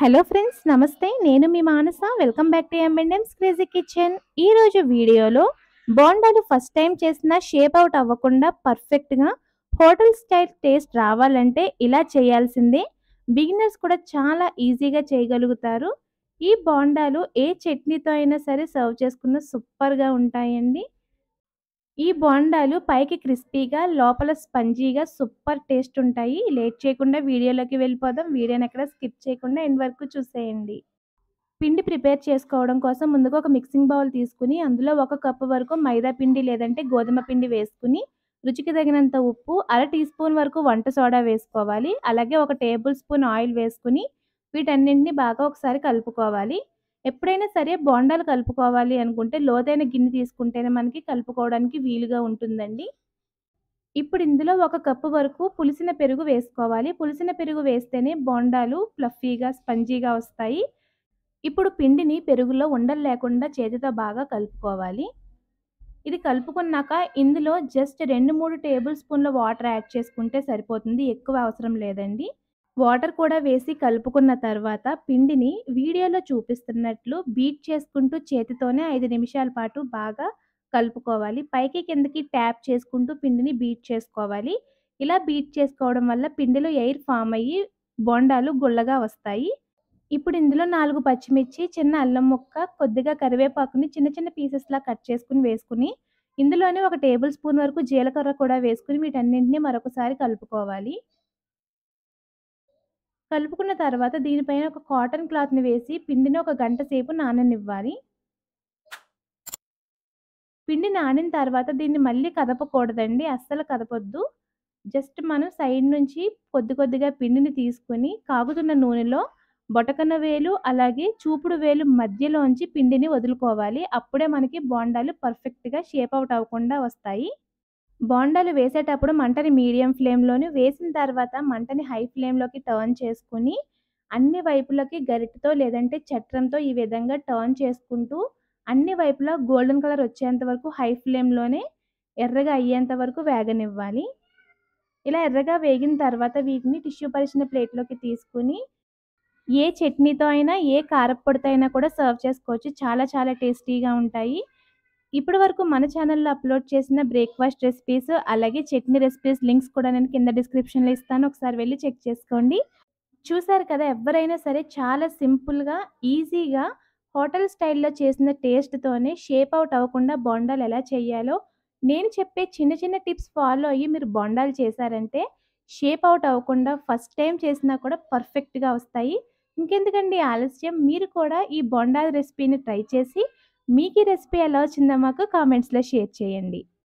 hello friends నమస్తే నేను మీ Manasa welcome back to M and Ms crazy kitchen ఈరోజు వీడియోలో బోండాలు ఫస్ట్ టైం చేసిన షేప్ అవుట్ అవ్వకుండా పర్ఫెక్ట్గా హోటల్ స్టైల్ టేస్ట్ రావాలంటే ఇలా చేయాల్సిందే బిగినర్స్ కూడా చాలా ఈజీగా చేయగలుగుతారు ఈ బోండాలు ఏ చట్నీతో అయినా సరే సర్వ్ చేసుకున్న సూపర్గా ఉంటాయండి ఈ బోండాలు పైకి క్రిస్పీగా లోపల స్పంజీగా సూపర్ టేస్ట్ ఉంటాయి లేట్ చేయకుండా వీడియోలోకి వెళ్ళిపోదాం వీడియోని ఎక్కడ స్కిప్ చేయకుండా ఎండ్ వరకు చూసేయండి పిండి ప్రిపేర్ చేసుకోవడం కోసం ముందుగా ఒక మిక్సింగ్ బౌల్ తీసుకుని అందులో ఒక కప్పు వరకు మైదా పిండి లేదంటే గోధుమ పిండి వేసుకుని రుచికి తగినంత ఉప్పు అర టీ స్పూన్ వరకు వంట సోడా వేసుకోవాలి అలాగే ఒక టేబుల్ స్పూన్ ఆయిల్ వేసుకుని వీటన్నింటినీ బాగా ఒకసారి కలుపుకోవాలి ఎప్పుడైనా సరే బోండాలు కలుపుకోవాలి అనుకుంటే లోతైన గిన్నె తీసుకుంటేనే మనకి కలుపుకోవడానికి వీలుగా ఉంటుందండి ఇప్పుడు ఇందులో ఒక కప్పు వరకు పులిసిన పెరుగు వేసుకోవాలి పులిసిన పెరుగు వేస్తేనే బోండాలు ఫ్లఫీగా స్పంజీగా వస్తాయి ఇప్పుడు పిండిని పెరుగులో ఉండలు లేకుండా చేతితో బాగా కలుపుకోవాలి ఇది కలుపుకున్నాక ఇందులో జస్ట్ రెండు మూడు టేబుల్ స్పూన్ల వాటర్ యాడ్ చేసుకుంటే సరిపోతుంది ఎక్కువ అవసరం లేదండి వాటర్ కూడా వేసి కలుపుకున్న తర్వాత పిండిని వీడియోలో చూపిస్తున్నట్లు బీట్ చేసుకుంటూ చేతితోనే ఐదు నిమిషాల పాటు బాగా కలుపుకోవాలి పైకి కిందకి ట్యాప్ చేసుకుంటూ పిండిని బీట్ చేసుకోవాలి ఇలా బీట్ చేసుకోవడం వల్ల పిండిలో ఎయిర్ ఫామ్ అయ్యి బొండాలు గుళ్ళగా వస్తాయి ఇప్పుడు ఇందులో నాలుగు పచ్చిమిర్చి చిన్న అల్లం ముక్క కొద్దిగా కరివేపాకుని చిన్న చిన్న పీసెస్లా కట్ చేసుకుని వేసుకుని ఇందులోనే ఒక టేబుల్ స్పూన్ వరకు జీలకర్ర కూడా వేసుకుని వీటన్నింటినీ మరొకసారి కలుపుకోవాలి కలుపుకున్న తర్వాత దీనిపైన ఒక కాటన్ క్లాత్ని వేసి పిండిని ఒక గంట సేపు నాననివ్వాలి పిండి నానిన తర్వాత దీన్ని మళ్ళీ కదపకూడదండి అస్సలు కదపొద్దు జస్ట్ మనం సైడ్ నుంచి కొద్ది కొద్దిగా పిండిని తీసుకుని కాగుతున్న నూనెలో బొటకన వేలు అలాగే చూపుడు వేలు మధ్యలోంచి పిండిని వదులుకోవాలి అప్పుడే మనకి బోండాలు పర్ఫెక్ట్గా షేప్ అవుట్ అవ్వకుండా వస్తాయి బోండాలు వేసేటప్పుడు మంటని మీడియం ఫ్లేమ్లోని వేసిన తర్వాత మంటని హై ఫ్లేమ్లోకి టర్న్ చేసుకుని అన్ని వైపులకి గరిటతో లేదంటే చట్రంతో ఈ విధంగా టర్న్ చేసుకుంటూ అన్ని వైపులా గోల్డెన్ కలర్ వచ్చేంత వరకు హై ఫ్లేమ్లోనే ఎర్రగా అయ్యేంత వరకు వేగనివ్వాలి ఇలా ఎర్రగా వేగిన తర్వాత వీటిని టిష్యూ పరిచిన ప్లేట్లోకి తీసుకుని ఏ చట్నీతో అయినా ఏ కారపొడితో అయినా కూడా సర్వ్ చేసుకోవచ్చు చాలా చాలా టేస్టీగా ఉంటాయి ఇప్పటి వరకు మన ఛానల్లో అప్లోడ్ చేసిన బ్రేక్ఫాస్ట్ రెసిపీస్ అలాగే చట్నీ రెసిపీస్ లింక్స్ కూడా నేను కింద డిస్క్రిప్షన్లో ఇస్తాను ఒకసారి వెళ్ళి చెక్ చేసుకోండి చూసారు కదా ఎవరైనా సరే చాలా సింపుల్గా ఈజీగా హోటల్ స్టైల్లో చేసిన టేస్ట్తోనే షేప్ అవుట్ అవ్వకుండా బొండాలు ఎలా చేయాలో నేను చెప్పే చిన్న చిన్న టిప్స్ ఫాలో అయ్యి మీరు బొండాలు చేశారంటే షేప్ అవుట్ అవ్వకుండా ఫస్ట్ టైం చేసినా కూడా పర్ఫెక్ట్గా వస్తాయి ఇంకెందుకండి ఆలస్యం మీరు కూడా ఈ బొండాల రెసిపీని ట్రై చేసి మీకు ఈ రెసిపీ ఎలా వచ్చిందో మాకు కామెంట్స్లో షేర్ చేయండి